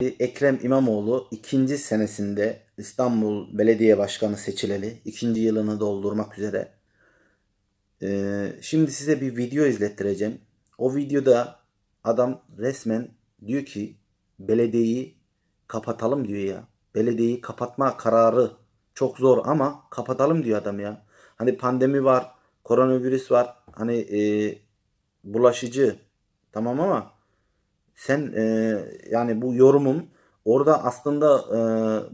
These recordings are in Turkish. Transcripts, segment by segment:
Ekrem İmamoğlu ikinci senesinde İstanbul Belediye Başkanı seçileli. ikinci yılını doldurmak üzere. Ee, şimdi size bir video izlettireceğim. O videoda adam resmen diyor ki belediyeyi kapatalım diyor ya. Belediyeyi kapatma kararı çok zor ama kapatalım diyor adam ya. Hani pandemi var, koronavirüs var. Hani e, bulaşıcı tamam ama sen e, yani bu yorumum orada aslında e,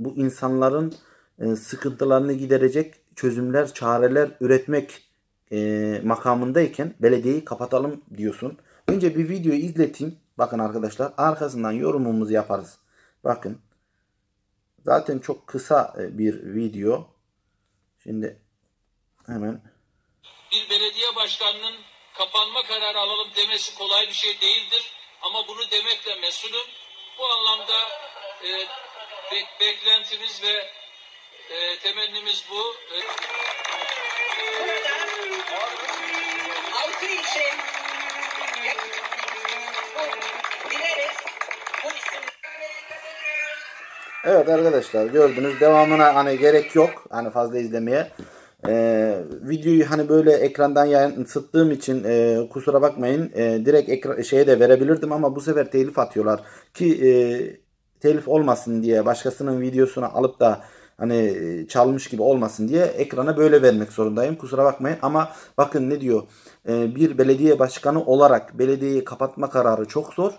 bu insanların e, sıkıntılarını giderecek çözümler, çareler üretmek e, makamındayken belediyeyi kapatalım diyorsun. Önce bir video izleteyim. Bakın arkadaşlar arkasından yorumumuzu yaparız. Bakın zaten çok kısa e, bir video. Şimdi hemen. Bir belediye başkanının kapanma kararı alalım demesi kolay bir şey değildir ama bunu demekle mesulüm. Bu anlamda e, be beklentimiz ve e, temennimiz bu. E... Halkı için dileriz bu isim Evet arkadaşlar gördünüz devamına hani gerek yok hani fazla izlemeye. E, videoyu hani böyle ekrandan yansıttığım için e, kusura bakmayın. E, direkt ekra- şeye de verebilirdim ama bu sefer telif atıyorlar. Ki e, telif olmasın diye başkasının videosunu alıp da hani e, çalmış gibi olmasın diye ekrana böyle vermek zorundayım. Kusura bakmayın ama bakın ne diyor. E, bir belediye başkanı olarak belediyeyi kapatma kararı çok zor.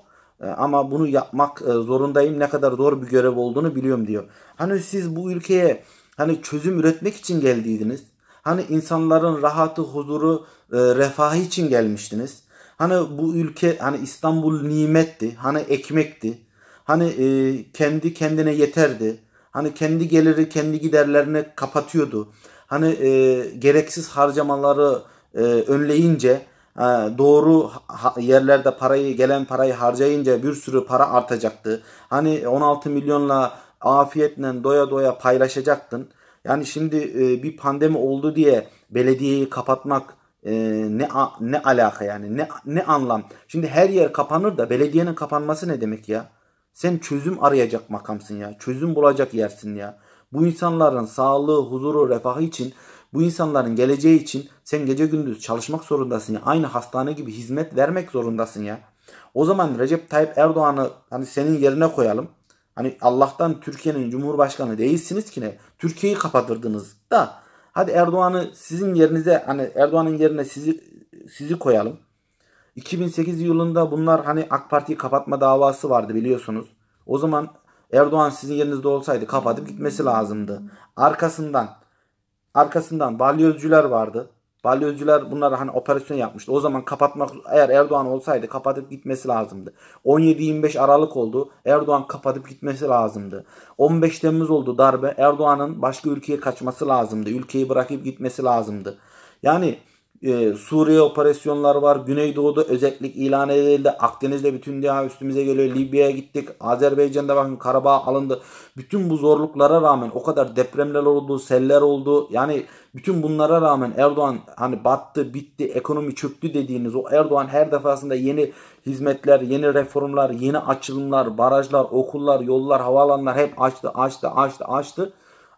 E, ama bunu yapmak zorundayım. Ne kadar zor bir görev olduğunu biliyorum diyor. Hani siz bu ülkeye Hani çözüm üretmek için geldiydiniz. Hani insanların rahatı, huzuru, e, refahı için gelmiştiniz. Hani bu ülke hani İstanbul nimetti. Hani ekmekti. Hani e, kendi kendine yeterdi. Hani kendi geliri kendi giderlerini kapatıyordu. Hani e, gereksiz harcamaları e, önleyince e, doğru yerlerde parayı gelen parayı harcayınca bir sürü para artacaktı. Hani 16 milyonla afiyetle doya doya paylaşacaktın. Yani şimdi e, bir pandemi oldu diye belediyeyi kapatmak e, ne a, ne alaka yani ne ne anlam? Şimdi her yer kapanır da belediyenin kapanması ne demek ya? Sen çözüm arayacak makamsın ya. Çözüm bulacak yersin ya. Bu insanların sağlığı, huzuru, refahı için, bu insanların geleceği için sen gece gündüz çalışmak zorundasın ya. Aynı hastane gibi hizmet vermek zorundasın ya. O zaman Recep Tayyip Erdoğan'ı hani senin yerine koyalım. Hani Allah'tan Türkiye'nin cumhurbaşkanı değilsiniz ki ne? Türkiye'yi kapatırdınız da hadi Erdoğan'ı sizin yerinize hani Erdoğan'ın yerine sizi sizi koyalım. 2008 yılında bunlar hani AK Parti'yi kapatma davası vardı biliyorsunuz. O zaman Erdoğan sizin yerinizde olsaydı kapatıp gitmesi lazımdı. Arkasından arkasından balyozcular vardı. Balyozcular bunlar hani operasyon yapmıştı. O zaman kapatmak eğer Erdoğan olsaydı kapatıp gitmesi lazımdı. 17-25 Aralık oldu. Erdoğan kapatıp gitmesi lazımdı. 15 Temmuz oldu darbe. Erdoğan'ın başka ülkeye kaçması lazımdı. Ülkeyi bırakıp gitmesi lazımdı. Yani ee, Suriye operasyonları var. Güneydoğu'da özellik ilan edildi. Akdeniz'de bütün dünya üstümüze geliyor. Libya'ya gittik. Azerbaycan'da bakın Karabağ alındı. Bütün bu zorluklara rağmen o kadar depremler oldu, seller oldu. Yani bütün bunlara rağmen Erdoğan hani battı, bitti, ekonomi çöktü dediğiniz o Erdoğan her defasında yeni hizmetler, yeni reformlar, yeni açılımlar, barajlar, okullar, yollar, havaalanlar hep açtı, açtı, açtı, açtı.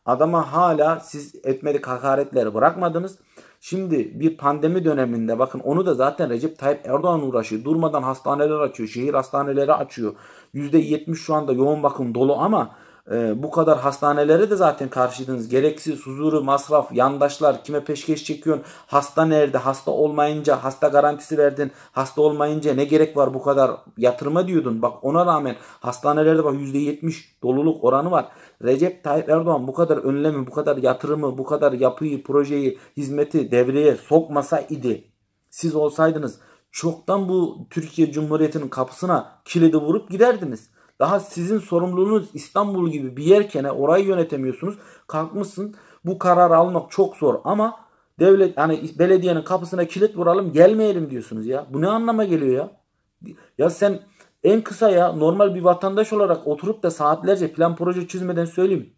Adama hala siz etmedik hakaretleri bırakmadınız. Şimdi bir pandemi döneminde bakın onu da zaten Recep Tayyip Erdoğan uğraşıyor. Durmadan hastaneler açıyor. Şehir hastaneleri açıyor. %70 şu anda yoğun bakım dolu ama ee, bu kadar hastanelere de zaten karşıydınız. Gereksiz huzuru, masraf, yandaşlar kime peşkeş çekiyorsun? Hasta nerede? Hasta olmayınca hasta garantisi verdin. Hasta olmayınca ne gerek var bu kadar yatırma diyordun. Bak ona rağmen hastanelerde bak %70 doluluk oranı var. Recep Tayyip Erdoğan bu kadar önlemi, bu kadar yatırımı, bu kadar yapıyı, projeyi, hizmeti devreye sokmasa idi. Siz olsaydınız çoktan bu Türkiye Cumhuriyeti'nin kapısına kilidi vurup giderdiniz. Daha sizin sorumluluğunuz İstanbul gibi bir yerkene orayı yönetemiyorsunuz. Kalkmışsın bu kararı almak çok zor ama devlet yani belediyenin kapısına kilit vuralım gelmeyelim diyorsunuz ya. Bu ne anlama geliyor ya? Ya sen en kısa ya normal bir vatandaş olarak oturup da saatlerce plan proje çizmeden söyleyeyim.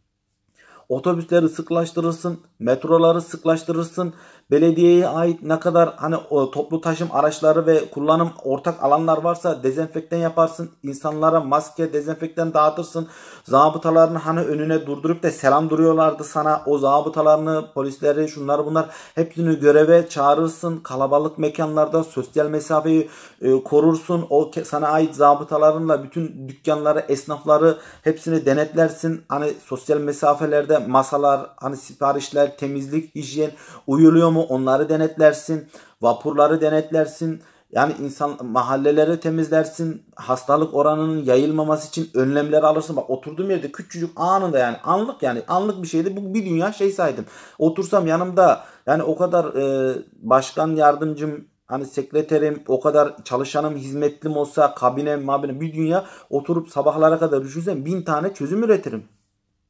Otobüsleri sıklaştırırsın, metroları sıklaştırırsın, Belediyeye ait ne kadar hani o, toplu taşım araçları ve kullanım ortak alanlar varsa dezenfektan yaparsın. insanlara maske, dezenfektan dağıtırsın. Zabıtaların hani önüne durdurup da selam duruyorlardı sana. O zabıtalarını, polisleri, şunlar bunlar hepsini göreve çağırırsın. Kalabalık mekanlarda sosyal mesafeyi e, korursun. O sana ait zabıtalarınla bütün dükkanları, esnafları hepsini denetlersin. Hani sosyal mesafelerde masalar, hani siparişler, temizlik, hijyen uyuluyor mı onları denetlersin, vapurları denetlersin. Yani insan mahalleleri temizlersin, hastalık oranının yayılmaması için önlemler alırsın. Bak oturduğum yerde küçücük anında yani anlık yani anlık bir şeydi. Bu bir dünya şey saydım. Otursam yanımda yani o kadar e, başkan yardımcım hani sekreterim o kadar çalışanım hizmetlim olsa kabine mabine bir dünya oturup sabahlara kadar düşünsen bin tane çözüm üretirim.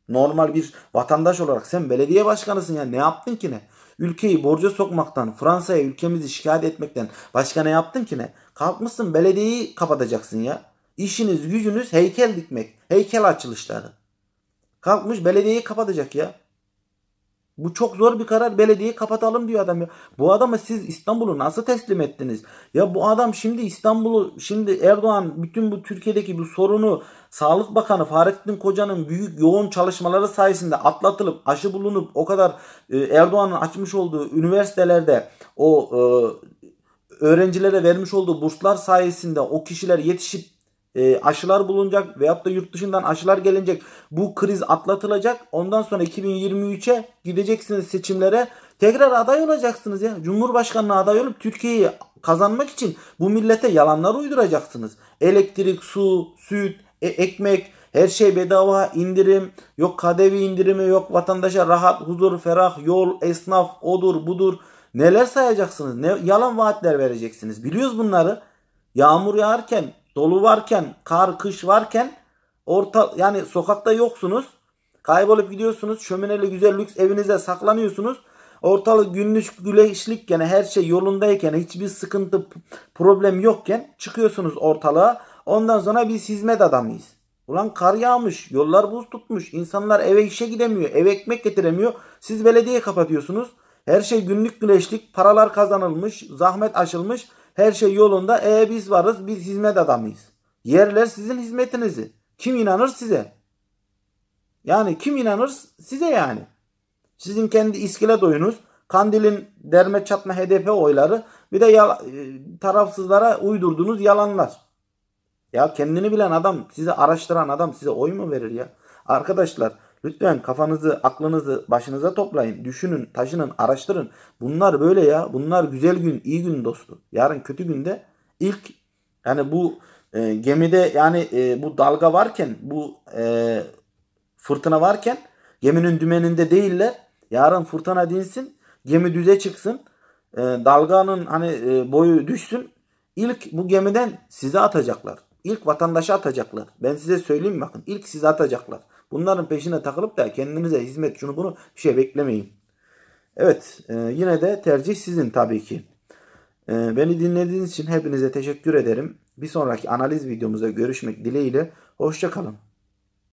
Normal bir vatandaş olarak sen belediye başkanısın ya ne yaptın ki ne? Ülkeyi borca sokmaktan, Fransa'ya ülkemizi şikayet etmekten başka ne yaptın ki ne? Kalkmışsın belediyeyi kapatacaksın ya. İşiniz gücünüz heykel dikmek, heykel açılışları. Kalkmış belediyeyi kapatacak ya. Bu çok zor bir karar. Belediyeyi kapatalım diyor adam ya. Bu adamı siz İstanbul'u nasıl teslim ettiniz? Ya bu adam şimdi İstanbul'u şimdi Erdoğan bütün bu Türkiye'deki bu sorunu Sağlık Bakanı Fahrettin Koca'nın büyük yoğun çalışmaları sayesinde atlatılıp aşı bulunup o kadar e, Erdoğan'ın açmış olduğu üniversitelerde o e, öğrencilere vermiş olduğu burslar sayesinde o kişiler yetişip e, aşılar bulunacak veyahut da yurt dışından aşılar gelecek. Bu kriz atlatılacak. Ondan sonra 2023'e gideceksiniz seçimlere. Tekrar aday olacaksınız ya. Cumhurbaşkanlığı aday olup Türkiye'yi kazanmak için bu millete yalanlar uyduracaksınız. Elektrik, su, süt, e- ekmek, her şey bedava indirim, yok kadevi indirimi, yok vatandaşa rahat, huzur, ferah, yol, esnaf, odur, budur. Neler sayacaksınız? Ne yalan vaatler vereceksiniz? Biliyoruz bunları. Yağmur yağarken dolu varken, kar, kış varken orta yani sokakta yoksunuz. Kaybolup gidiyorsunuz. Şömineli güzel lüks evinize saklanıyorsunuz. Ortalık günlük güleşlik her şey yolundayken hiçbir sıkıntı problem yokken çıkıyorsunuz ortalığa. Ondan sonra biz hizmet adamıyız. Ulan kar yağmış, yollar buz tutmuş, insanlar eve işe gidemiyor, eve ekmek getiremiyor. Siz belediye kapatıyorsunuz. Her şey günlük güleşlik, paralar kazanılmış, zahmet aşılmış. Her şey yolunda. E biz varız. Biz hizmet adamıyız. Yerler sizin hizmetinizi. Kim inanır size? Yani kim inanır size yani. Sizin kendi iskile doyunuz. Kandil'in derme çatma HDP oyları. Bir de yala, e, tarafsızlara uydurduğunuz yalanlar. Ya kendini bilen adam, sizi araştıran adam size oy mu verir ya? Arkadaşlar Lütfen kafanızı, aklınızı başınıza toplayın. Düşünün, taşının, araştırın. Bunlar böyle ya. Bunlar güzel gün, iyi gün dostu. Yarın kötü günde ilk yani bu e, gemide yani e, bu dalga varken, bu e, fırtına varken geminin dümeninde değiller. Yarın fırtına dinsin, gemi düze çıksın. E, dalganın hani e, boyu düşsün. İlk bu gemiden size atacaklar. İlk vatandaşa atacaklar. Ben size söyleyeyim bakın. ilk size atacaklar. Bunların peşine takılıp da kendinize hizmet şunu bunu bir şey beklemeyin. Evet e, yine de tercih sizin tabii ki. E, beni dinlediğiniz için hepinize teşekkür ederim. Bir sonraki analiz videomuzda görüşmek dileğiyle. Hoşçakalın.